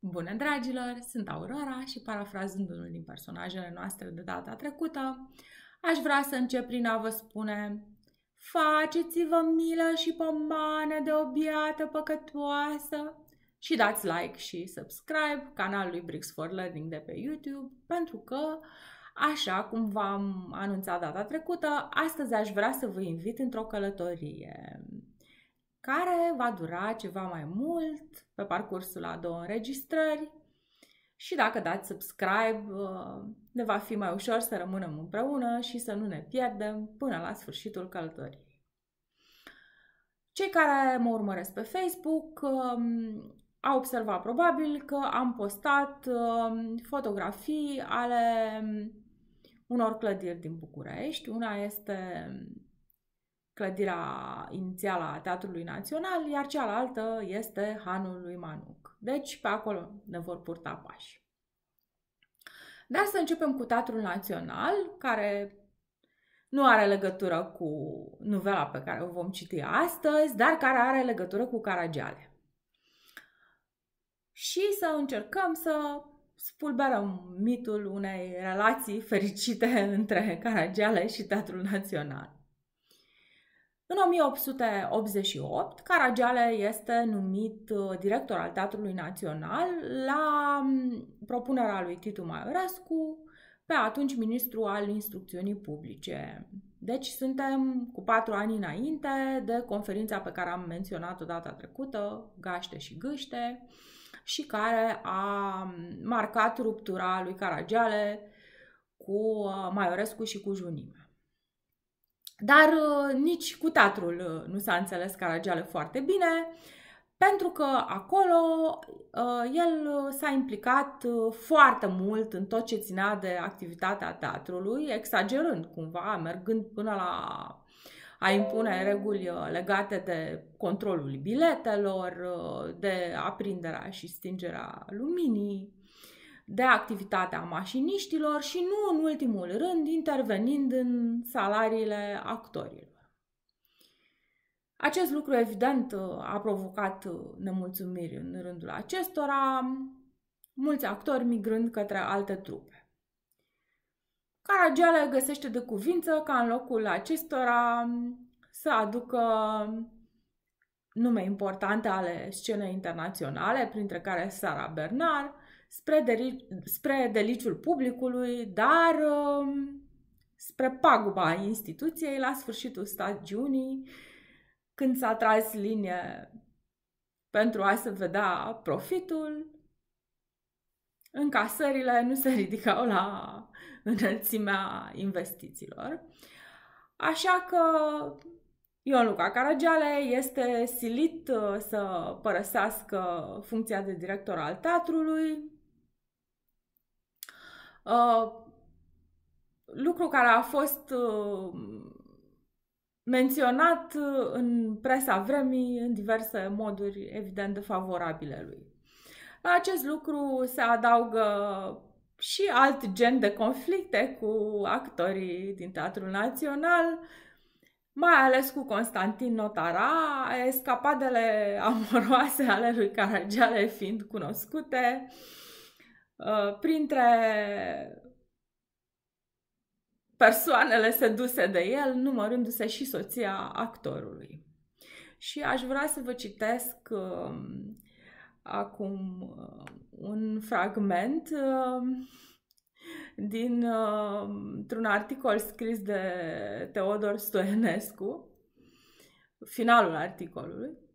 Bună, dragilor! Sunt Aurora și parafrazând unul din personajele noastre de data trecută, aș vrea să încep prin a vă spune Faceți-vă milă și pomană de o păcătoasă și dați like și subscribe canalului Bricks for Learning de pe YouTube pentru că, așa cum v-am anunțat data trecută, astăzi aș vrea să vă invit într-o călătorie care va dura ceva mai mult pe parcursul a două înregistrări și dacă dați subscribe, uh, ne va fi mai ușor să rămânem împreună și să nu ne pierdem până la sfârșitul călătoriei. Cei care mă urmăresc pe Facebook um, au observat probabil că am postat um, fotografii ale um, unor clădiri din București. Una este clădirea inițială a Teatrului Național, iar cealaltă este Hanul lui Manuc. Deci, pe acolo ne vor purta pași. Dar să începem cu Teatrul Național, care nu are legătură cu novela pe care o vom citi astăzi, dar care are legătură cu Caragiale. Și să încercăm să spulberăm mitul unei relații fericite între Caragiale și Teatrul Național. În 1888, Caragiale este numit uh, director al Teatrului Național la mm, propunerea lui Titu Maiorescu, pe atunci ministru al instrucțiunii publice. Deci suntem cu patru ani înainte de conferința pe care am menționat-o data trecută, Gaște și Gâște, și care a mm, marcat ruptura lui Caragiale cu uh, Maiorescu și cu Junime. Dar uh, nici cu tatrul uh, nu s-a înțeles Caragiale foarte bine, pentru că acolo uh, el s-a implicat foarte mult în tot ce ținea de activitatea teatrului, exagerând cumva, mergând până la a impune reguli legate de controlul biletelor, de aprinderea și stingerea luminii, de activitatea mașiniștilor și nu în ultimul rând intervenind în salariile actorilor. Acest lucru, evident, a provocat nemulțumiri în rândul acestora, mulți actori migrând către alte trupe. Caragiale găsește de cuvință ca în locul acestora să aducă nume importante ale scenei internaționale, printre care Sara Bernard, spre, deli- spre deliciul publicului, dar um, spre paguba instituției la sfârșitul stagiunii, când s-a tras linie pentru a se vedea profitul, încasările nu se ridicau la înălțimea investițiilor. Așa că Ion Luca Caragiale este silit uh, să părăsească funcția de director al teatrului, Uh, lucru care a fost uh, menționat uh, în presa vremii în diverse moduri evident defavorabile lui. La acest lucru se adaugă și alt gen de conflicte cu actorii din Teatrul Național, mai ales cu Constantin Notara, escapadele amoroase ale lui Caragiale fiind cunoscute, uh, Uh, printre persoanele seduse de el, numărându-se și soția actorului. Și aș vrea să vă citesc uh, acum uh, un fragment uh, uh, un articol scris de Teodor Stoenescu, finalul articolului.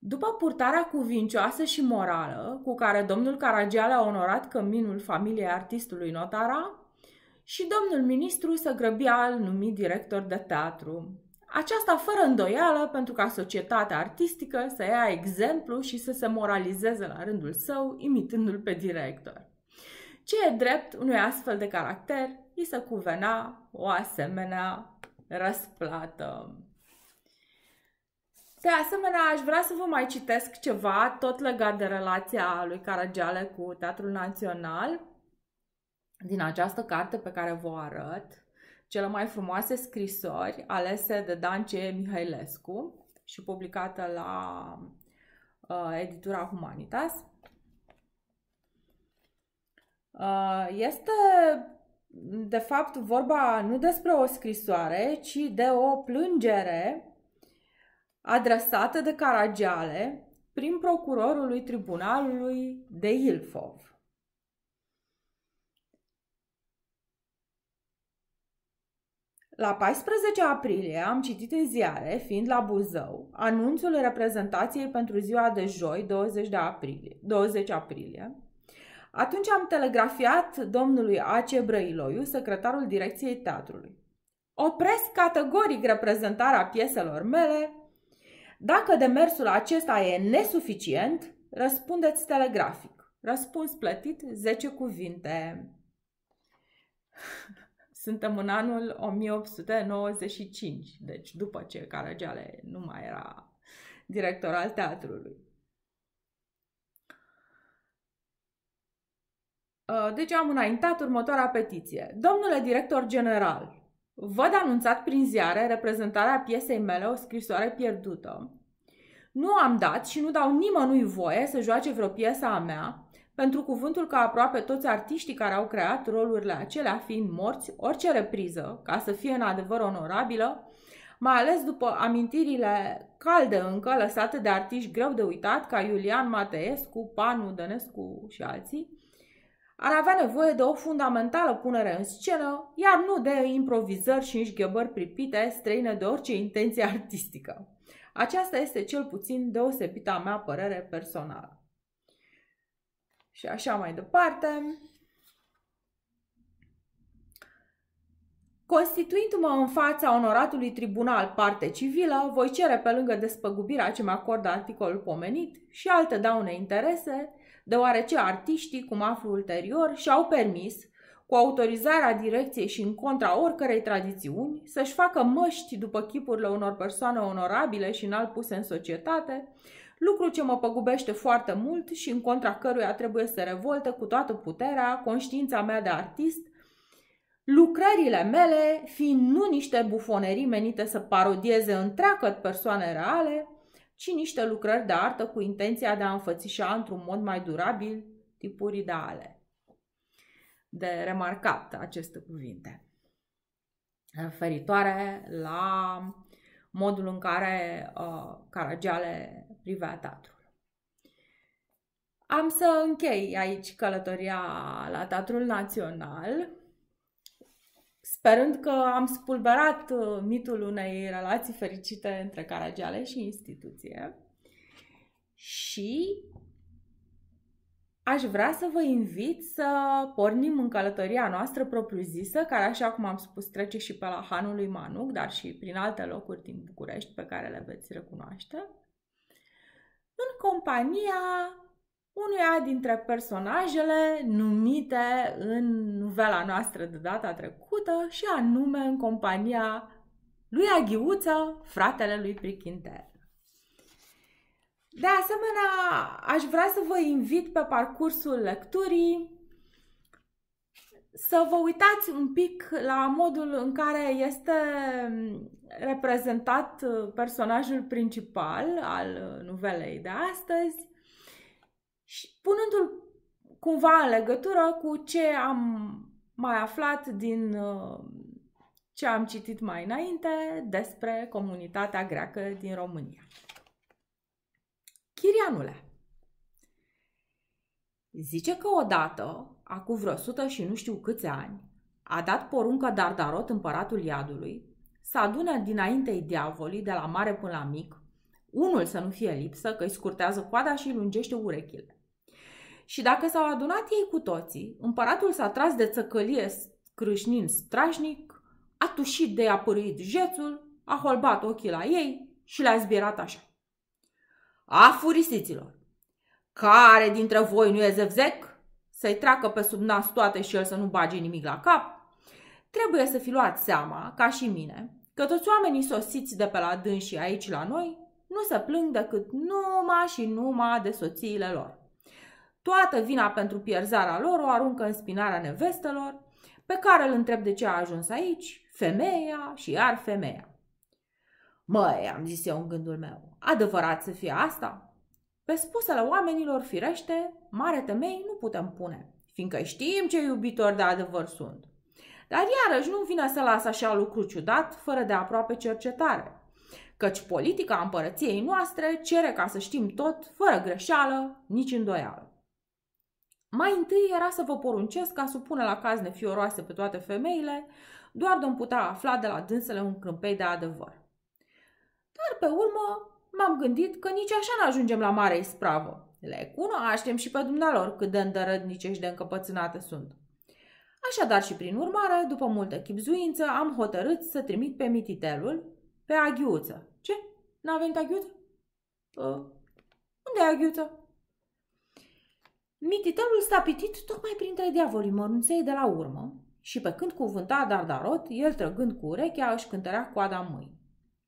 După purtarea cuvincioasă și morală cu care domnul Caragiale a onorat căminul familiei artistului Notara, și domnul ministru să grăbia al numit director de teatru. Aceasta fără îndoială pentru ca societatea artistică să ia exemplu și să se moralizeze la rândul său, imitându-l pe director. Ce e drept unui astfel de caracter, i se cuvenea o asemenea răsplată. De asemenea, aș vrea să vă mai citesc ceva tot legat de relația lui Caragiale cu Teatrul Național din această carte pe care vă arăt, cele mai frumoase scrisori alese de Dance Mihailescu și publicată la uh, editura Humanitas. Uh, este de fapt vorba nu despre o scrisoare, ci de o plângere adresată de Caragiale prin procurorului tribunalului de Ilfov. La 14 aprilie am citit în ziare, fiind la Buzău, anunțul reprezentației pentru ziua de joi, 20, de aprilie, 20 aprilie. Atunci am telegrafiat domnului Ace Brăiloiu, secretarul direcției teatrului. Opresc categoric reprezentarea pieselor mele dacă demersul acesta e nesuficient, răspundeți telegrafic. Răspuns plătit 10 cuvinte. Suntem în anul 1895, deci după ce Caragiale nu mai era director al teatrului. Deci am înaintat următoarea petiție. Domnule director general, Văd anunțat prin ziare reprezentarea piesei mele O scrisoare pierdută. Nu am dat și nu dau nimănui voie să joace vreo piesă a mea, pentru cuvântul că aproape toți artiștii care au creat rolurile acelea fiind morți, orice repriză, ca să fie în adevăr onorabilă, mai ales după amintirile calde încă lăsate de artiști greu de uitat ca Iulian Mateescu, Panu Dănescu și alții, ar avea nevoie de o fundamentală punere în scenă, iar nu de improvizări și înșghebări pripite străine de orice intenție artistică. Aceasta este cel puțin deosebita mea părere personală. Și așa mai departe. Constituindu-mă în fața onoratului tribunal parte civilă, voi cere pe lângă despăgubirea ce mi acordă articolul pomenit și alte daune interese, deoarece artiștii, cum aflu ulterior, și-au permis, cu autorizarea direcției și în contra oricărei tradițiuni, să-și facă măști după chipurile unor persoane onorabile și înalt puse în societate, lucru ce mă păgubește foarte mult și în contra căruia trebuie să revolte cu toată puterea conștiința mea de artist, lucrările mele fiind nu niște bufonerii menite să parodieze întreagăt persoane reale, ci niște lucrări de artă cu intenția de a înfățișa într-un mod mai durabil tipuri ideale. De remarcat aceste cuvinte. Referitoare la modul în care uh, Caragiale privea teatrul. Am să închei aici călătoria la Teatrul Național sperând că am spulberat uh, mitul unei relații fericite între Caragiale și instituție. Și aș vrea să vă invit să pornim în călătoria noastră propriu-zisă, care, așa cum am spus, trece și pe la Hanul lui Manuc, dar și prin alte locuri din București pe care le veți recunoaște, în compania unuia dintre personajele numite în novela noastră de data trecută și anume în compania lui Aghiuță, fratele lui Prichintel. De asemenea, aș vrea să vă invit pe parcursul lecturii să vă uitați un pic la modul în care este reprezentat personajul principal al nuvelei de astăzi, și punându-l cumva în legătură cu ce am mai aflat din uh, ce am citit mai înainte despre comunitatea greacă din România. Chirianule zice că odată, acum vreo sută și nu știu câți ani, a dat poruncă Dardarot, împăratul iadului, să adune dinaintei diavolii, de la mare până la mic, unul să nu fie lipsă, că îi scurtează coada și îi lungește urechile. Și dacă s-au adunat ei cu toții, împăratul s-a tras de țăcălie crâșnind strașnic, a tușit de apărit jețul, a holbat ochii la ei și le-a zbierat așa. A furisiților! Care dintre voi nu e zevzec? Să-i treacă pe sub nas toate și el să nu bage nimic la cap? Trebuie să fi luat seama, ca și mine, că toți oamenii sosiți de pe la dâns și aici la noi nu se plâng decât numai și numai de soțiile lor. Toată vina pentru pierzarea lor o aruncă în spinarea nevestelor, pe care îl întreb de ce a ajuns aici, femeia și iar femeia. Măi, am zis eu în gândul meu, adevărat să fie asta? Pe spusele oamenilor, firește, mare temei nu putem pune, fiindcă știm ce iubitori de adevăr sunt. Dar iarăși nu vine să lasă așa lucru ciudat, fără de aproape cercetare. Căci politica împărăției noastre cere ca să știm tot, fără greșeală, nici îndoială. Mai întâi era să vă poruncesc ca să pună la caz nefioroase pe toate femeile, doar de-mi putea afla de la dânsele un câmpei de adevăr. Dar pe urmă m-am gândit că nici așa nu ajungem la mare ispravă. Le cunoaștem și pe dumnealor cât de îndărădnice și de încăpățânate sunt. Așadar și prin urmare, după multă chipzuință, am hotărât să trimit pe mititelul, pe aghiuță. Ce? N-a venit aghiuță? Uh, unde e aghiuță? Mititelul s-a pitit tocmai printre diavolii mărunței de la urmă și pe când cuvânta Dardarot, el trăgând cu urechea își cântărea coada în mâini.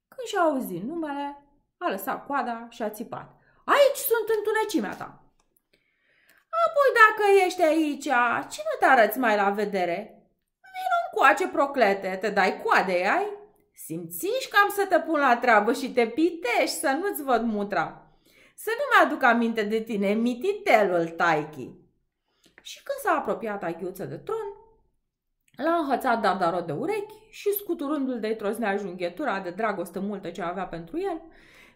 Când și-a auzit numele, a lăsat coada și a țipat. Aici sunt întunecimea ta! Apoi dacă ești aici, cine te arăți mai la vedere? Vino încoace, proclete, te dai coade, ai? Simți că am să te pun la treabă și te pitești să nu-ți văd mutra. Să nu-mi aduc aminte de tine, mititelul taichi. Și când s-a apropiat taichiuță de tron, L-a înhățat Dardarot de urechi și scuturându-l de troznea junghetura de dragoste multă ce avea pentru el,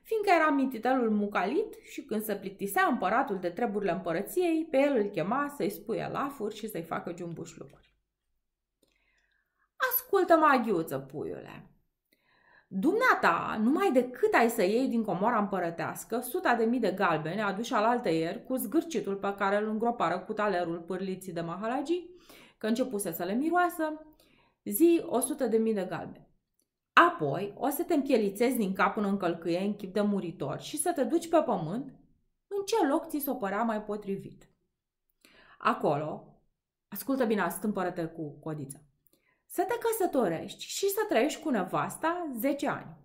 fiindcă era mititelul mucalit și când se plictisea împăratul de treburile împărăției, pe el îl chema să-i spuie lafuri și să-i facă giumbuș lucruri. Ascultă-mă, aghiuță, puiule, Dumneata, numai decât ai să iei din comora împărătească, suta de mii de galbeni aduși al altăieri cu zgârcitul pe care îl îngropară cu talerul pârliții de mahalagii, că începuse să le miroasă, zi o sută de mii de galbeni. Apoi o să te împielițezi din cap până în călcâie în chip de muritor și să te duci pe pământ în ce loc ți s-o părea mai potrivit. Acolo, ascultă bine, stâmpără cu codița să te căsătorești și să trăiești cu nevasta 10 ani.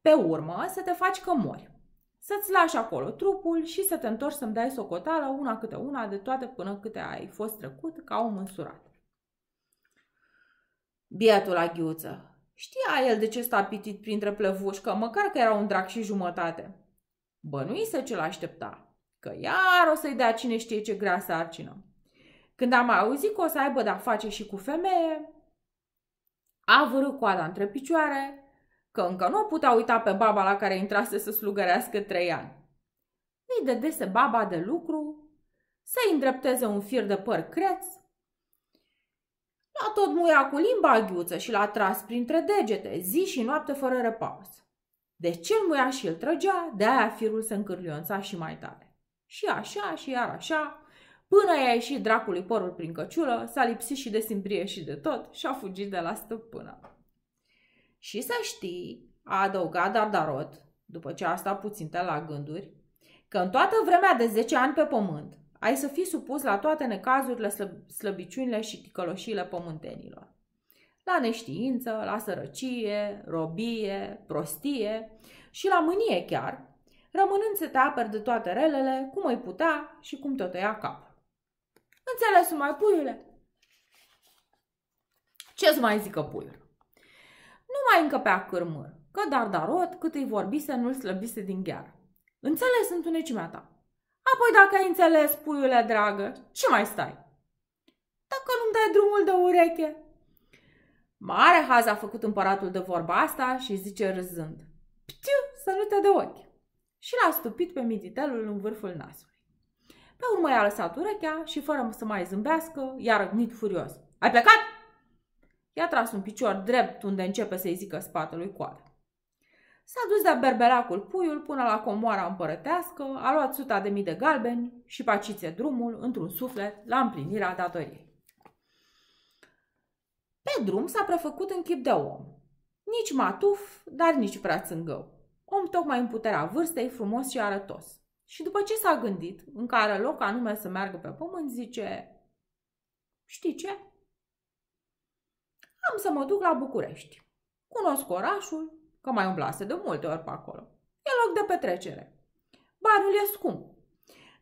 Pe urmă, să te faci că mori. Să-ți lași acolo trupul și să te întorci să-mi dai socoteala una câte una de toate până câte ai fost trecut ca o măsurat. Biatul aghiuță. Știa el de ce sta pitit printre plevuși, că măcar că era un drac și jumătate. Bănuise ce l-aștepta, că iar o să-i dea cine știe ce grea sarcină. Când am auzit că o să aibă de-a face și cu femeie, a vârât coada între picioare, că încă nu o putea uita pe baba la care intrase să slugărească trei ani. Îi dădese baba de lucru, să îndrepteze un fir de păr creț, l-a tot muia cu limba aghiuță și l-a tras printre degete, zi și noapte fără repaus. De deci ce îl muia și îl trăgea, de aia firul se încârlionța și mai tare. Și așa și iar așa, Până i-a ieșit dracului porul prin căciulă, s-a lipsit și de simprie și de tot și a fugit de la stăpână. Și să știi, a adăugat Dardarot, după ce a stat puțin la gânduri, că în toată vremea de 10 ani pe pământ ai să fii supus la toate necazurile, slăbiciunile și ticăloșiile pământenilor. La neștiință, la sărăcie, robie, prostie și la mânie chiar, rămânând să te aperi de toate relele, cum îi putea și cum te tăia cap. Înțeles, mai, puiule? ce să mai zică puiul? Nu mai încăpea cârmâr, că dar darot cât îi vorbise, nu-l slăbise din gheară. Înțeles întunecimea ta. Apoi dacă ai înțeles, puiule dragă, ce mai stai? Dacă nu-mi dai drumul de ureche. Mare haz a făcut împăratul de vorba asta și zice râzând. Ptiu, să nu te de ochi. Și l-a stupit pe mititelul în vârful nasului. Pe urmă i-a lăsat urechea și fără să mai zâmbească, i-a răgnit furios. Ai plecat? I-a tras un picior drept unde începe să-i zică spatelui coadă. S-a dus de-a berbelacul puiul până la comoara împărătească, a luat suta de mii de galbeni și pacițe drumul, într-un suflet, la împlinirea datoriei. Pe drum s-a prefăcut în chip de om. Nici matuf, dar nici prea țângău. Om tocmai în puterea vârstei, frumos și arătos. Și după ce s-a gândit în care loc anume să meargă pe pământ, zice, știi ce? Am să mă duc la București. Cunosc orașul, că mai umblase de multe ori pe acolo. E loc de petrecere. Barul e scump.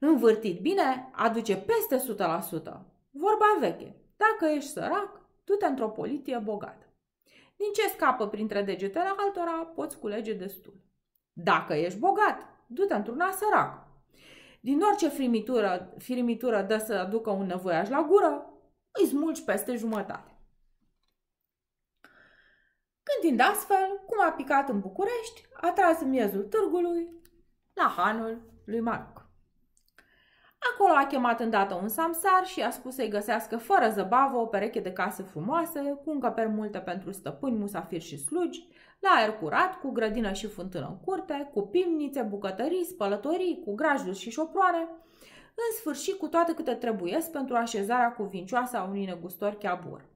Învârtit bine, aduce peste 100%. Vorba veche. Dacă ești sărac, du-te într-o politie bogată. Din ce scapă printre degetele altora, poți culege destul. Dacă ești bogat, du-te într-una sărac. Din orice firmitură, firmitură dă să aducă un nevoiaș la gură, îi smulgi peste jumătate. Gândind astfel, cum a picat în București, a tras în miezul târgului la hanul lui Maruc. Acolo a chemat îndată un samsar și a spus să-i găsească fără zăbavă o pereche de case frumoase, cu încăperi multe pentru stăpâni, musafiri și slugi, la aer curat, cu grădină și fântână în curte, cu pimnițe, bucătării, spălătorii, cu grajduri și șoproane, în sfârșit cu toate câte trebuiesc pentru așezarea cuvincioasă a unui negustor chiabur.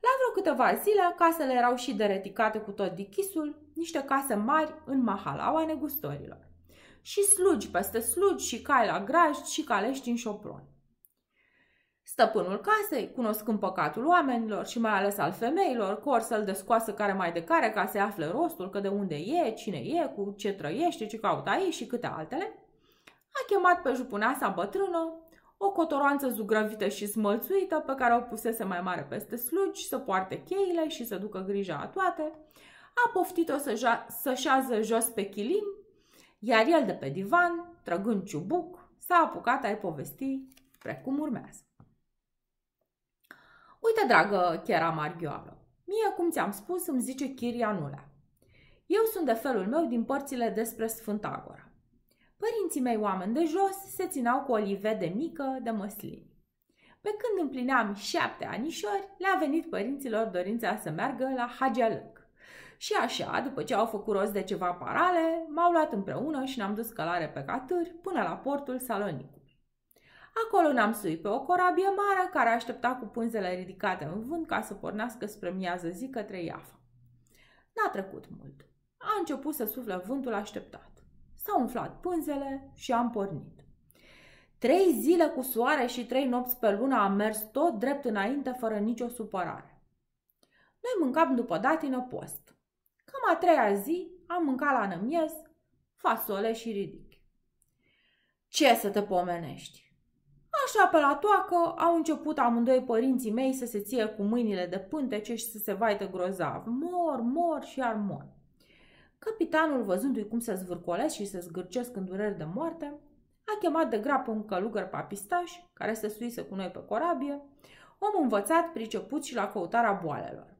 La vreo câteva zile, casele erau și dereticate cu tot dichisul, niște case mari în mahalaua negustorilor. Și slugi peste slugi și cai la graj și calești în șoproni. Stăpânul casei, cunoscând păcatul oamenilor și mai ales al femeilor, cor să-l descoasă care mai de care ca să afle rostul, că de unde e, cine e, cu ce trăiește, ce caută aici și câte altele, a chemat pe jupuneasa bătrână, o cotoroanță zugrăvită și smălțuită pe care o pusese mai mare peste slugi, să poarte cheile și să ducă grija a toate, a poftit-o să, ja- să șează jos pe chilim, iar el de pe divan, trăgând ciubuc, s-a apucat a-i povesti precum urmează. Uite, dragă am Marghioală, mie, cum ți-am spus, îmi zice Chiria Nulea. Eu sunt de felul meu din părțile despre Sfântagora. Părinții mei oameni de jos se ținau cu o de mică de măslini. Pe când împlineam șapte anișori, le-a venit părinților dorința să meargă la Hagialăc. Și așa, după ce au făcut rost de ceva parale, m-au luat împreună și ne-am dus călare pe caturi până la portul Salonic. Acolo ne-am suit pe o corabie mare care aștepta cu pânzele ridicate în vânt ca să pornească spre miază zi către Iafa. N-a trecut mult. A început să sufle vântul așteptat. S-au umflat pânzele și am pornit. Trei zile cu soare și trei nopți pe lună am mers tot drept înainte fără nicio supărare. Noi mâncam după datină post. Cam a treia zi am mâncat la nămiez, fasole și ridic. Ce să te pomenești? Așa pe la toacă au început amândoi părinții mei să se ție cu mâinile de pântece și să se vaită grozav. Mor, mor și iar mor. Capitanul, văzându-i cum se zvârcolesc și se zgârcesc în dureri de moarte, a chemat de grapă un călugăr papistaș, care se suise cu noi pe corabie, om învățat, priceput și la căutarea boalelor.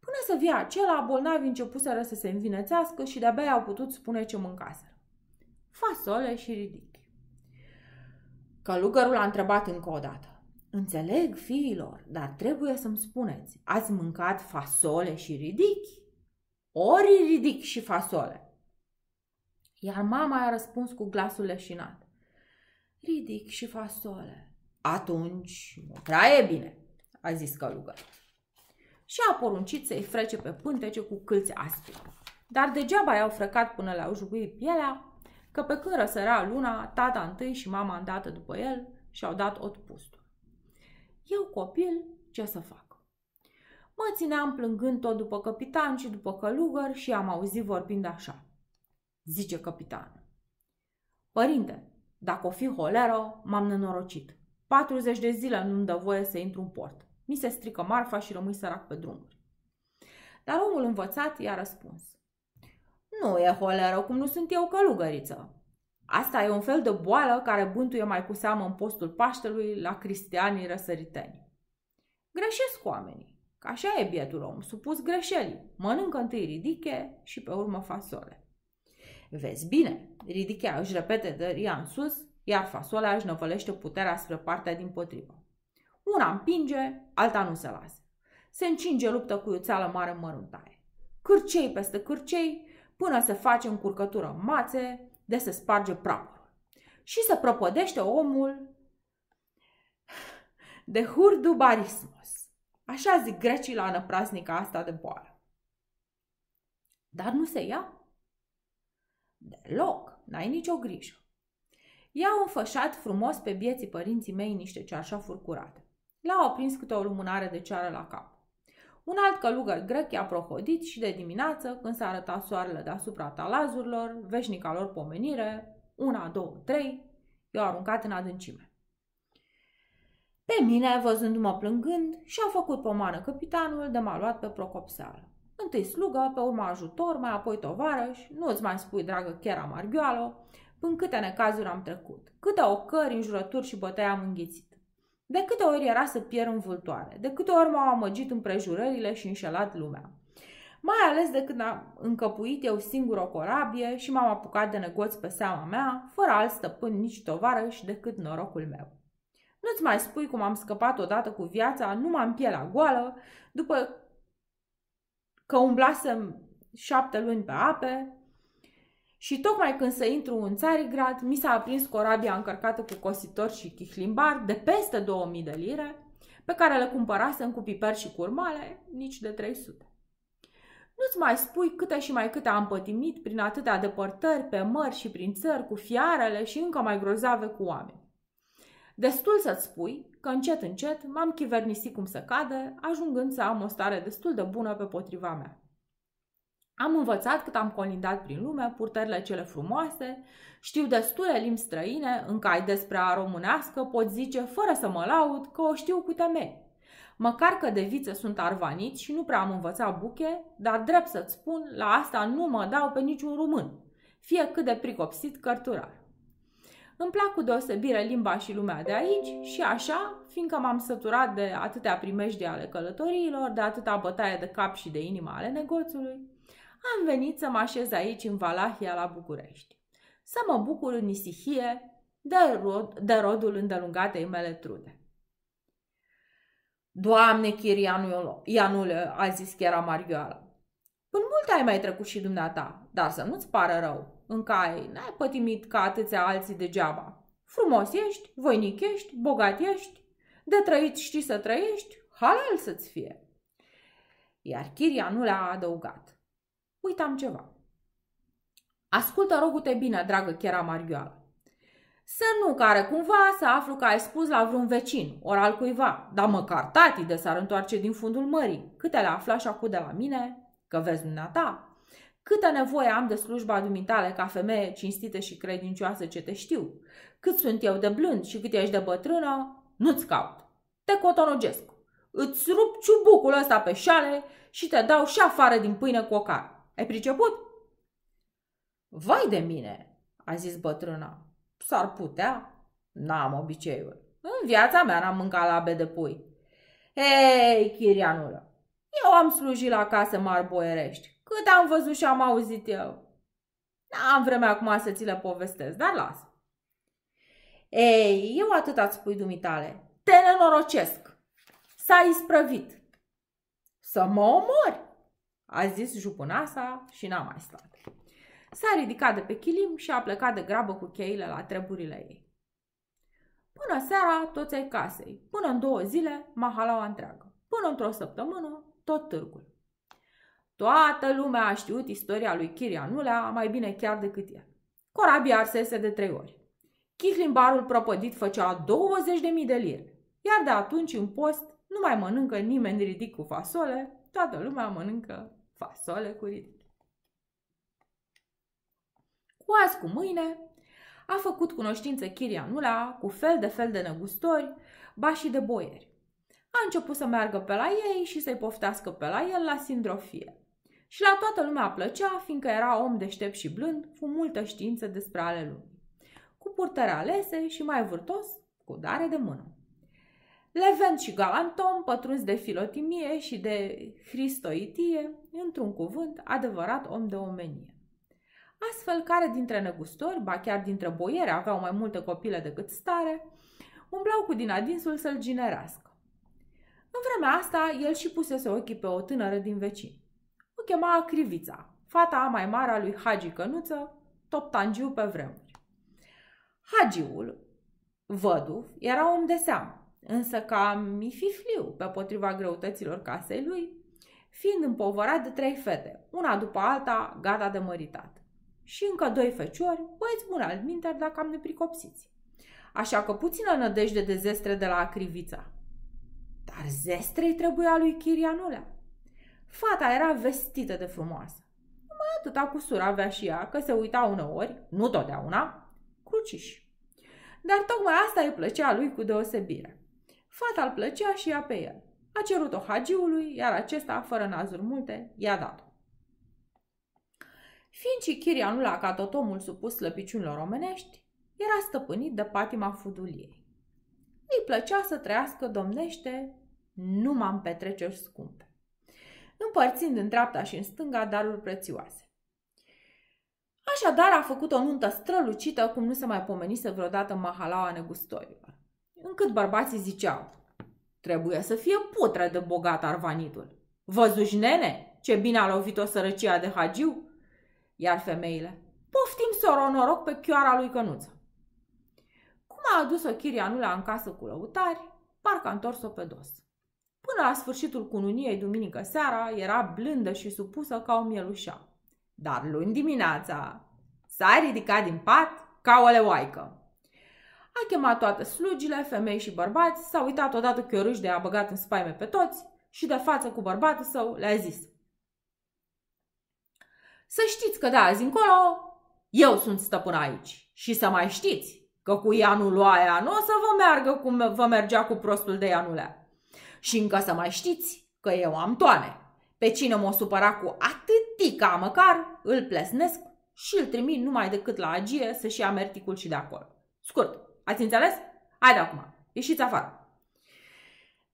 Până să vie acela, bolnavi începuseră să se învinețească și de-abia au putut spune ce mâncaseră. Fasole și ridic. Călugărul a întrebat încă o dată. Înțeleg, fiilor, dar trebuie să-mi spuneți, ați mâncat fasole și ridichi? Ori ridic și fasole. Iar mama a răspuns cu glasul leșinat. Ridic și fasole. Atunci, prea bine, a zis călugărul. Și a poruncit să-i frece pe pântece cu câlți aspri. Dar degeaba i-au frecat până le-au juguit pielea, că pe când răsărea luna, tata întâi și mama îndată după el și-au dat otpustul. Eu, copil, ce să fac? Mă țineam plângând tot după capitan și după călugăr și am auzit vorbind așa. Zice capitan. Părinte, dacă o fi holero, m-am nenorocit. 40 de zile nu-mi dă voie să intru în port. Mi se strică marfa și rămâi sărac pe drumuri. Dar omul învățat i-a răspuns. Nu e holeră cum nu sunt eu călugăriță. Asta e un fel de boală care bântuie mai cu seamă în postul Paștelui la cristianii răsăriteni. Greșesc oamenii. Că așa e bietul om, supus greșelii. Mănâncă întâi ridiche și pe urmă fasole. Vezi bine, ridichea își repete de în sus, iar fasolea își năvălește puterea spre partea din potrivă. Una împinge, alta nu se lasă. Se încinge luptă cu iuțeală mare în măruntaie. Cârcei peste cârcei, până se face încurcătură în mațe de se sparge praful Și se propădește omul de hurdubarismos. Așa zic grecii la năprasnica asta de boală. Dar nu se ia. Deloc, n-ai nicio grijă. I-au înfășat frumos pe bieții părinții mei niște cearșafuri curate. L-au aprins câte o lumânare de ceară la cap. Un alt călugăr grec i-a prohodit și de dimineață, când s-a arătat soarele deasupra talazurilor, veșnica lor pomenire, una, două, trei, i-au aruncat în adâncime. Pe mine, văzându-mă plângând, și-a făcut pomană capitanul de m-a luat pe procopseală. Întâi slugă, pe urmă ajutor, mai apoi tovarăș, nu-ți mai spui, dragă chiar Margioalo, până câte necazuri am trecut, câte ocări, înjurături și bătăi am înghițit. De câte ori era să pierd în vultoare? de câte ori m-au amăgit împrejurările și înșelat lumea. Mai ales de când am încăpuit eu singur o corabie și m-am apucat de negoți pe seama mea, fără alt stăpân nici și decât norocul meu. Nu-ți mai spui cum am scăpat odată cu viața, numai în pielea goală, după că umblasem șapte luni pe ape, și tocmai când să intru în Țarigrad, mi s-a aprins corabia încărcată cu cositor și chihlimbar de peste 2000 de lire, pe care le cumpărasem cu piper și curmale, nici de 300. Nu-ți mai spui câte și mai câte am pătimit prin atâtea depărtări, pe mări și prin țări, cu fiarele și încă mai grozave cu oameni. Destul să-ți spui că încet, încet m-am chivernisit cum să cadă, ajungând să am o stare destul de bună pe potriva mea. Am învățat cât am colindat prin lume purtările cele frumoase, știu destule limbi străine, în ai despre a românească pot zice, fără să mă laud, că o știu cu temei. Măcar că de viță sunt arvanit și nu prea am învățat buche, dar drept să-ți spun, la asta nu mă dau pe niciun român, fie cât de pricopsit cărturar. Îmi plac cu deosebire limba și lumea de aici și așa, fiindcă m-am săturat de atâtea primejdii ale călătoriilor, de atâta bătaie de cap și de inimă ale negoțului, am venit să mă așez aici în Valahia la București. Să mă bucur în isihie de, rod, de rodul îndelungatei mele trude. Doamne, Chirianul, Ianule, a zis chiar Marioala, în multe ai mai trecut și dumneata, dar să nu-ți pară rău. în care n-ai pătimit ca atâția alții degeaba. Frumos ești, voinic ești, bogat ești, de trăit știi să trăiești, halal să-ți fie. Iar Chiria a adăugat uitam ceva. Ascultă, rogute te bine, dragă Chiera Marioală. Să nu care cumva să aflu că ai spus la vreun vecin, ori al cuiva, dar măcar tati de s-ar întoarce din fundul mării, câte le afla și acum de la mine, că vezi dumneata, câtă nevoie am de slujba dumitale ca femeie cinstită și credincioasă ce te știu, cât sunt eu de blând și cât ești de bătrână, nu-ți caut. Te cotonogesc. Îți rup ciubucul ăsta pe șale și te dau și afară din pâine cu o ai priceput? Vai de mine, a zis bătrâna. S-ar putea? N-am obiceiul. În viața mea n-am mâncat labe de pui. Hei, Chirianulă, eu am slujit la casă mari boierești. Cât am văzut și am auzit eu. N-am vreme acum să ți le povestesc, dar las. Ei, eu atât ați spui dumitale. Te nenorocesc. S-a isprăvit. Să mă omori. A zis jupunasa și n-a mai stat. S-a ridicat de pe chilim și a plecat de grabă cu cheile la treburile ei. Până seara, toți ai casei. Până în două zile, mahalaua întreagă. Până într-o săptămână, tot târgul. Toată lumea a știut istoria lui Chirianulea mai bine chiar decât el. Corabia arsese de trei ori. Chihlimbarul propădit făcea 20.000 de lire, iar de atunci în post nu mai mănâncă nimeni ridic cu fasole, toată lumea mănâncă fasole cu ridichi. Cu azi cu mâine, a făcut cunoștință Chirianula cu fel de fel de negustori, ba și de boieri. A început să meargă pe la ei și să-i poftească pe la el la sindrofie. Și la toată lumea plăcea, fiindcă era om deștept și blând, cu multă știință despre ale lumii. Cu purtări alese și mai vârtos, cu dare de mână. Levent și Galanton, pătruns de filotimie și de hristoitie, într-un cuvânt, adevărat om de omenie. Astfel, care dintre negustori, ba chiar dintre boiere, aveau mai multe copile decât stare, umblau cu din adinsul să-l ginerească. În vremea asta, el și pusese ochii pe o tânără din vecin. O chema Crivița, fata mai mare a lui Hagi Cănuță, toptangiu pe vremuri. Hagiul, văduv, era om de seamă însă ca mififliu pe potriva greutăților casei lui, fiind împovărat de trei fete, una după alta, gata de măritat. Și încă doi feciori, băieți buni al minter, dacă am nepricopsiți. Așa că puțină nădejde de zestre de la Acrivița. Dar zestrei trebuia lui Chirianulea. Fata era vestită de frumoasă. Numai atâta sura avea și ea, că se uita uneori, nu totdeauna, cruciși. Dar tocmai asta îi plăcea lui cu deosebire. Fata îl plăcea și ea pe el. A cerut-o hagiului, iar acesta, fără nazuri multe, i-a dat-o. Fiind și Chirianula ca tot omul supus slăbiciunilor omenești, era stăpânit de patima fuduliei. Îi plăcea să trăiască domnește numai în petreceri scumpe, împărțind în dreapta și în stânga daruri prețioase. Așadar a făcut o nuntă strălucită cum nu se mai pomenise vreodată mahalaua negustorilor încât bărbații ziceau Trebuie să fie putre de bogat arvanitul. Văzuși, nene, ce bine a lovit-o sărăcia de hagiu? Iar femeile, poftim soro noroc pe chioara lui Cănuță. Cum a adus-o Chirianula în casă cu lăutari, parcă a întors-o pe dos. Până la sfârșitul cununiei duminică seara, era blândă și supusă ca o mielușa. Dar luni dimineața s-a ridicat din pat ca o leoaică. A chemat toate slugile, femei și bărbați, s-a uitat odată chiorâș de a băgat în spaime pe toți și de față cu bărbatul său le-a zis. Să știți că de azi încolo eu sunt stăpân aici și să mai știți că cu Ianul aia nu o să vă meargă cum vă mergea cu prostul de Ianulea. Și încă să mai știți că eu am toane. Pe cine mă supăra cu atâtica măcar, îl plesnesc și îl trimit numai decât la agie să-și ia merticul și de acolo. Scurt, Ați înțeles? Haide acum, ieșiți afară.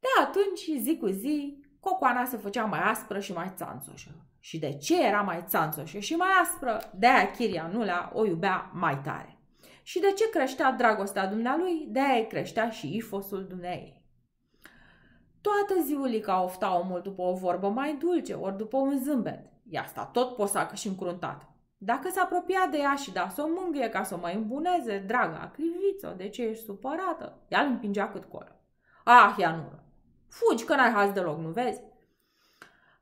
De atunci, zi cu zi, cocoana se făcea mai aspră și mai țanțoșă. Și de ce era mai țanțoșă și mai aspră? De-aia Chiria Nulea o iubea mai tare. Și de ce creștea dragostea dumnealui? De-aia creștea și ifosul dumneei. Toată ziulica ofta omul după o vorbă mai dulce, ori după un zâmbet. Ia asta tot posacă și încruntată. Dacă s-a apropiat de ea și da să o mângâie ca să o mai îmbuneze, draga acriviți-o, de ce ești supărată? Ea îl împingea cât coră. Ah, nu. fugi că n-ai haz deloc, nu vezi?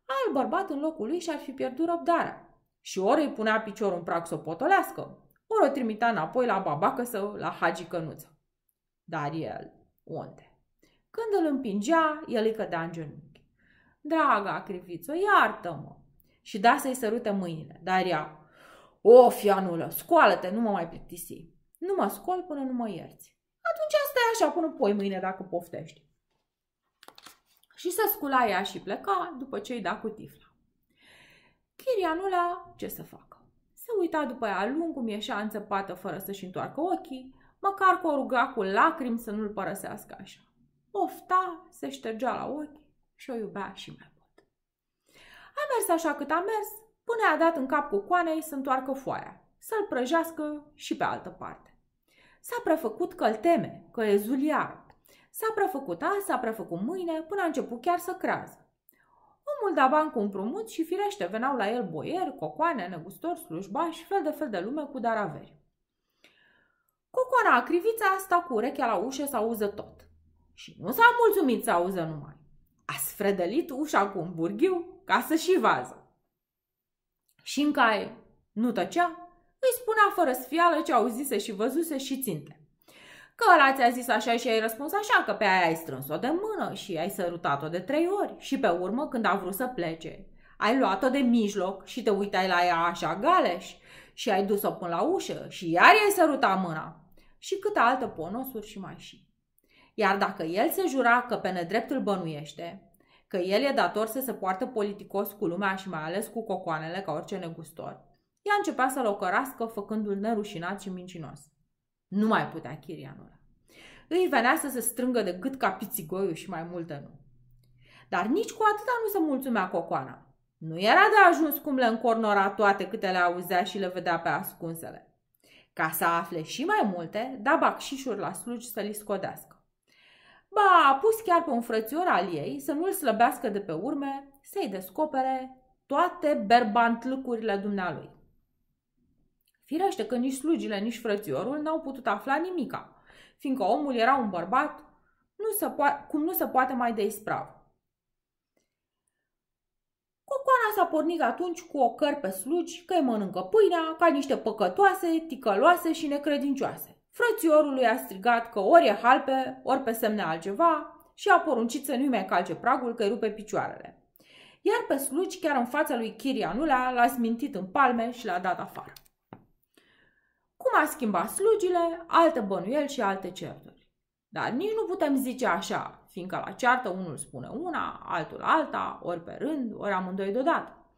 Al bărbat în locul lui și-ar fi pierdut răbdarea. Și ori îi punea piciorul în prag să o potolească, ori o trimitea înapoi la babacă să la hagi cănuță. Dar el, unde? Când îl împingea, el îi cădea în genunchi. Draga criviță, iartă-mă! Și da să-i sărute mâinile, dar ea, Of, Ianulă, scoală-te, nu mă mai plictisi. Nu mă scol până nu mă ierți. Atunci stai așa până poi mâine dacă poftești. Și se scula ea și pleca după ce îi da cu tifla. Chirianula ce să facă? Se uita după ea lung cum ieșea înțepată fără să-și întoarcă ochii, măcar că o ruga cu lacrimi să nu-l părăsească așa. Ofta, se ștergea la ochi și o iubea și mai mult. A mers așa cât a mers, Până a dat în cap cu coanei să întoarcă foaia, să-l prăjească și pe altă parte. S-a prefăcut că teme, că e zuliar. S-a prefăcut azi, s-a prefăcut mâine, până a început chiar să crează. Omul da bani cu împrumut și firește veneau la el boieri, cocoane, negustori, și fel de fel de lume cu daraveri. Cocoana acrivița asta cu urechea la ușă să auză tot. Și nu s-a mulțumit să auză numai. A sfredelit ușa cu un burghiu ca să și vază. Și în care nu tăcea, îi spunea fără sfială ce auzise și văzuse și ținte. Că ăla ți-a zis așa și ai răspuns așa, că pe aia ai strâns-o de mână și ai sărutat-o de trei ori și pe urmă, când a vrut să plece, ai luat-o de mijloc și te uitai la ea așa galeș și ai dus-o până la ușă și iar i-ai sărutat mâna și câte alte ponosuri și mai și. Iar dacă el se jura că pe nedreptul bănuiește, că el e dator să se poartă politicos cu lumea și mai ales cu cocoanele ca orice negustor. Ea începea să-l ocărască făcându-l nerușinat și mincinos. Nu mai putea Chirianul. Îi venea să se strângă de gât ca pițigoiul și mai multe nu. Dar nici cu atâta nu se mulțumea cocoana. Nu era de ajuns cum le încornora toate câte le auzea și le vedea pe ascunsele. Ca să afle și mai multe, da bacșișuri la slugi să li scodească. Ba, a pus chiar pe un frățior al ei să nu-l slăbească de pe urme, să-i descopere toate berbantlucurile dumnealui. Firește că nici slugile, nici frățiorul n-au putut afla nimica, fiindcă omul era un bărbat nu se po- cum nu se poate mai de isprav. Cocoana s-a pornit atunci cu o căr pe slugi că îi mănâncă pâinea ca niște păcătoase, ticăloase și necredincioase. Frățiorul lui a strigat că ori e halpe, ori pe semne altceva și a poruncit să nu-i mai calce pragul că rupe picioarele. Iar pe sluci, chiar în fața lui Chirianula, l-a smintit în palme și l-a dat afară. Cum a schimbat slugile, alte bănuieli și alte certuri. Dar nici nu putem zice așa, fiindcă la ceartă unul spune una, altul alta, ori pe rând, ori amândoi deodată.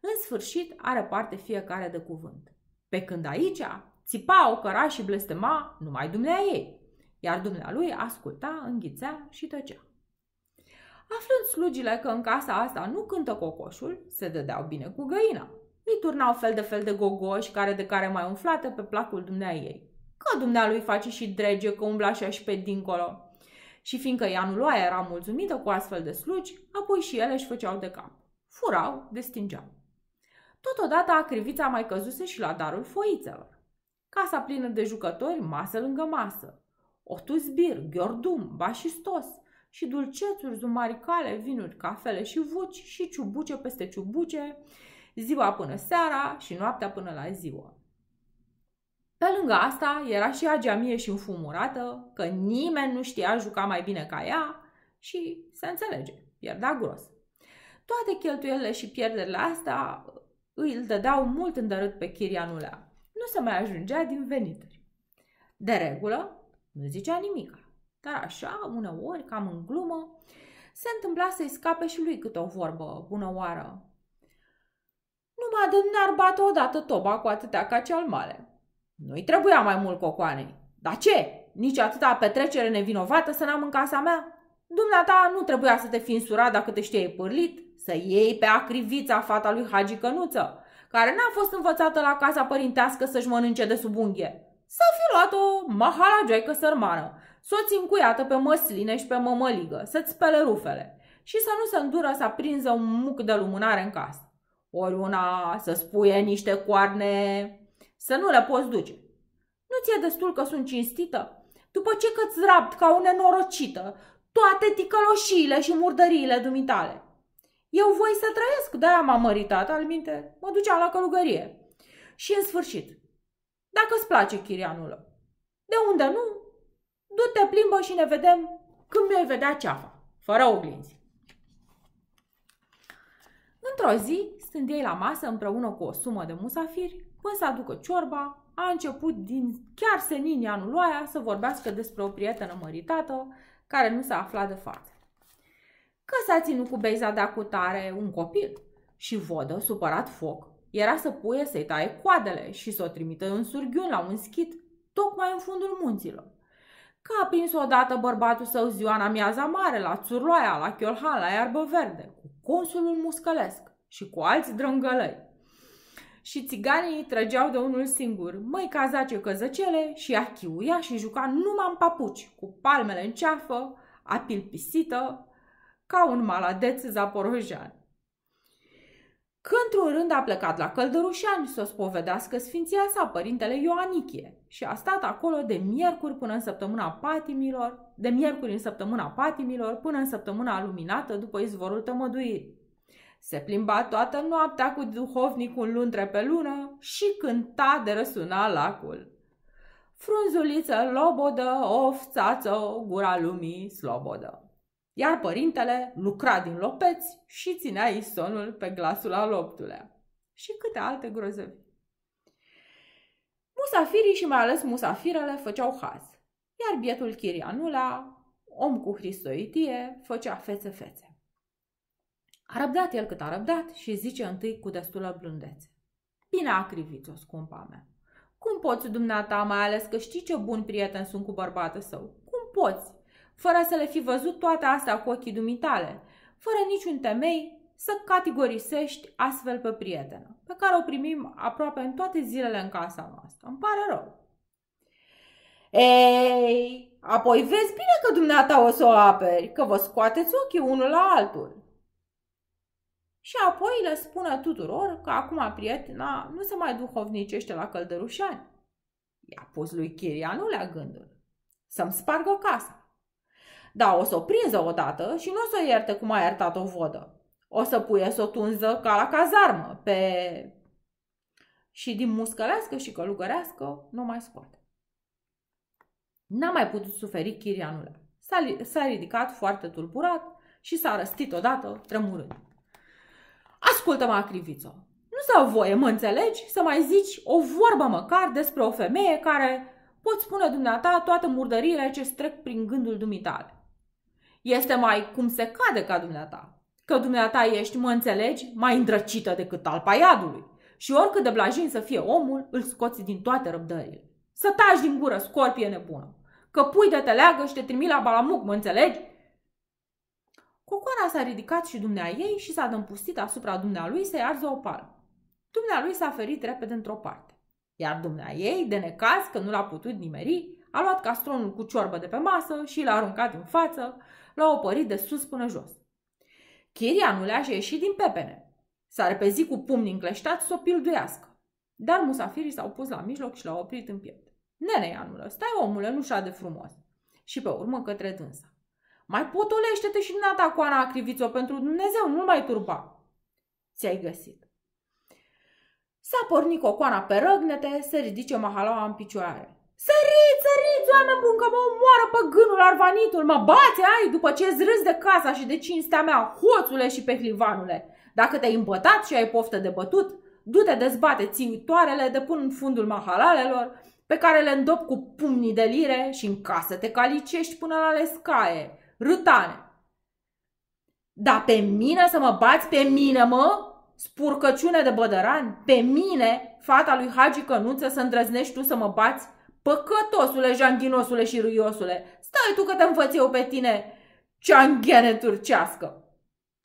În sfârșit, are parte fiecare de cuvânt. Pe când aici, Țipa, ocăra și blestema numai dumnea ei, iar dumnealui asculta, înghițea și tăcea. Aflând slugile că în casa asta nu cântă cocoșul, se dădeau bine cu găina. Îi turnau fel de fel de gogoși, care de care mai umflate pe placul dumnea ei. Că dumnealui face și drege, că umbla așa și pe dincolo. Și fiindcă ea nu lua era mulțumită cu astfel de slugi, apoi și ele își făceau de cap. Furau, destingeau. Totodată acrivița mai căzuse și la darul foițelor. Casa plină de jucători, masă lângă masă. Otuzbir, ghiordum, bașistos și dulcețuri, zumaricale, vinuri, cafele și vuci și ciubuce peste ciubuce, ziua până seara și noaptea până la ziua. Pe lângă asta era și agiamie și înfumurată, că nimeni nu știa juca mai bine ca ea și se înțelege, pierdea gros. Toate cheltuielile și pierderile astea îi îl dădeau mult îndărât pe Chirianulea nu se mai ajungea din venituri. De regulă, nu zicea nimic, dar așa, uneori, cam în glumă, se întâmpla să-i scape și lui câte o vorbă bună oară. Numai de n-ar bate odată toba cu atâtea ca cel mare. Nu-i trebuia mai mult cocoanei. Dar ce? Nici atâta petrecere nevinovată să n-am în casa mea? Dumneata nu trebuia să te fi însurat dacă te știai pârlit, să iei pe acrivița fata lui Hagi Cănuță, care n-a fost învățată la casa părintească să-și mănânce de sub unghie. Să fi luat o mahalagioică sărmană, să o cuiată pe măsline și pe mămăligă, să-ți spele rufele și să nu se îndură să aprinză un muc de lumânare în casă. Ori una să spuie niște coarne, să nu le poți duce. Nu ți-e destul că sunt cinstită? După ce că-ți rapt ca o nenorocită toate ticăloșiile și murdăriile dumitale. Eu voi să trăiesc, de-aia m-am măritat, al minte, mă duceam la călugărie. Și în sfârșit, dacă îți place chirianul de unde nu, du-te, plimbă și ne vedem când mi ai vedea ceafa, fără oglinzi. Într-o zi, stând ei la masă împreună cu o sumă de musafiri, până să aducă ciorba, a început din chiar senin anul oaia să vorbească despre o prietenă măritată care nu s-a aflat de față că s-a ținut cu beiza de acutare un copil. Și vodă, supărat foc, era să puie să-i taie coadele și să o trimită în surghiun la un schit, tocmai în fundul munților. Că a prins odată bărbatul său ziua în amiaza mare, la Țurloaia, la Chiolhan, la Iarbă Verde, cu consulul muscălesc și cu alți drângălăi. Și țiganii trăgeau de unul singur, măi cazace căzăcele și achiuia și juca numai în papuci, cu palmele în ceafă, apilpisită, ca un maladeț zaporojean. Când un rând a plecat la Căldărușani să o spovedească sfinția sa, părintele Ioanichie, și a stat acolo de miercuri până în săptămâna patimilor, de miercuri în săptămâna patimilor până în săptămâna luminată după izvorul tămăduirii. Se plimba toată noaptea cu duhovnicul luntre pe lună și cânta de răsuna lacul. Frunzuliță lobodă, of, țață, gura lumii slobodă. Iar părintele lucra din lopeți și ținea isonul pe glasul al optulea. Și câte alte grozăvi. Musafirii și mai ales musafirele făceau haz, iar bietul Chirianula, om cu hristoitie, făcea fețe-fețe. A răbdat el cât a răbdat și zice întâi cu destulă blândețe. Bine a o scumpa mea. Cum poți dumneata, mai ales că știi ce bun prieten sunt cu bărbatul său? Cum poți, fără să le fi văzut toate astea cu ochii dumitale, fără niciun temei, să categorisești astfel pe prietenă, pe care o primim aproape în toate zilele în casa noastră. Îmi pare rău. Ei, apoi vezi bine că dumneata o să o aperi, că vă scoateți ochii unul la altul. Și apoi le spună tuturor că acum prietena nu se mai duhovnicește la căldărușani. I-a pus lui Chirianu la gândul să-mi spargă casa. Da, o să o prinză odată și nu o să o ierte cum a iertat o vodă. O să puie să o tunză ca la cazarmă, pe... Și din muscălească și călugărească nu mai scoate. N-a mai putut suferi Chirianul. S-a, ridicat foarte tulburat și s-a răstit odată, tremurând. Ascultă-mă, Acrivițo, nu s voie, mă înțelegi, să mai zici o vorbă măcar despre o femeie care pot spune dumneata toate murdăriile ce strec prin gândul dumitale este mai cum se cade ca dumneata. Că dumneata ești, mă înțelegi, mai îndrăcită decât talpa iadului. Și oricât de blajin să fie omul, îl scoți din toate răbdările. Să taci din gură, scorpie nebună. Că pui de te leagă și te trimi la balamuc, mă înțelegi? Cocoara s-a ridicat și dumnea ei și s-a dămpustit asupra dumnealui să-i arză o palmă. Dumnealui s-a ferit repede într-o parte. Iar dumnea ei, de necaz că nu l-a putut nimeri, a luat castronul cu ciorbă de pe masă și l-a aruncat în față l-au opărit de sus până jos. Chiria nu le-aș ieși din pepene. S-a repezit cu pumni încleștați să o pilduiască. Dar musafirii s-au pus la mijloc și l-au oprit în piept. Nene, Ianulă, stai omule, nu de frumos. Și pe urmă către dânsa. Mai potolește-te și din cu Ana Acrivițo pentru Dumnezeu, nu mai turba. Ți-ai găsit. S-a pornit cocoana pe răgnete se ridice mahalaua în picioare. Săriți, săriți, oameni buni, că mă Omoară păgânul arvanitul, mă bate, ai, după ce zrâs de casa și de cinstea mea, hoțule și pehlivanule. Dacă te-ai îmbătat și ai poftă de bătut, du-te dezbate țiuitoarele de până în fundul mahalalelor, pe care le îndop cu pumnii de lire și în casă te calicești până la lescaie, Rutane! Dar pe mine să mă bați, pe mine mă, spurcăciune de bădărani, pe mine, fata lui Hagi Cănuță, să îndrăznești tu să mă bați Păcătosule, janghinosule și ruiosule, stai tu că te învăț eu pe tine ceanghene turcească.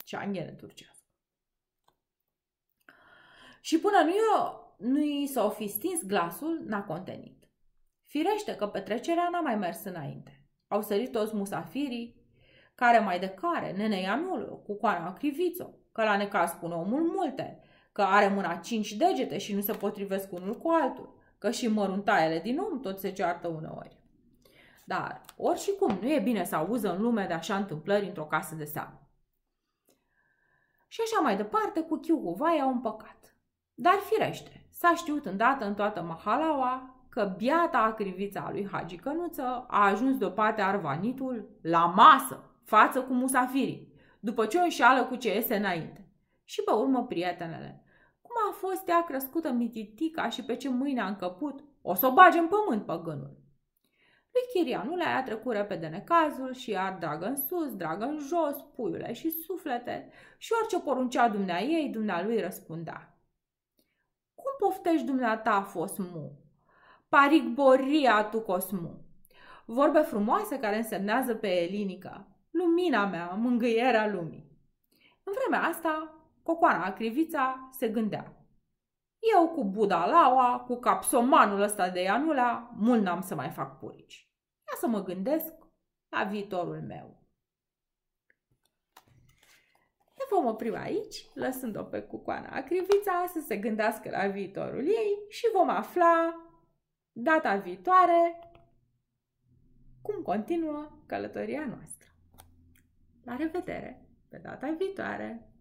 Ceanghene turcească. Și până nu nu-i s a fi stins glasul, n-a contenit. Firește că petrecerea n-a mai mers înainte. Au sărit toți musafirii, care mai de care, nenea miulu, cu coana crivițo, că la necaz spune omul multe, că are mâna cinci degete și nu se potrivesc unul cu altul. Că și măruntaiele din om tot se ceartă uneori. Dar, oricum nu e bine să auză în lume de așa întâmplări într-o casă de seamă. Și așa mai departe, cu chiu cu vai au împăcat. Dar firește, s-a știut îndată în toată Mahalaua că biata acrivița a lui Hagi Cănuță a ajuns deoparte arvanitul la masă, față cu musafirii, după ce o înșeală cu ce iese înainte. Și pe urmă, prietenele, a fost ea crescută mititica și pe ce mâine a încăput? O să o bage în pământ, păgânul. Lui Chirianule a trecut repede necazul și iar dragă în sus, dragă în jos, puiule și suflete și orice poruncea dumnea ei, dumnea lui răspundea. Cum poftești dumneata, Fosmu? Paric boria tu, Cosmu! Vorbe frumoase care însemnează pe elinică. Lumina mea, mângâierea lumii. În vremea asta, Cocoana Acrivița se gândea. Eu cu Laua, cu capsomanul ăsta de ianula, mult n-am să mai fac purici. Ia să mă gândesc la viitorul meu. Ne vom opri aici, lăsând-o pe cucoana Acrivița să se gândească la viitorul ei și vom afla data viitoare cum continuă călătoria noastră. La revedere pe data viitoare!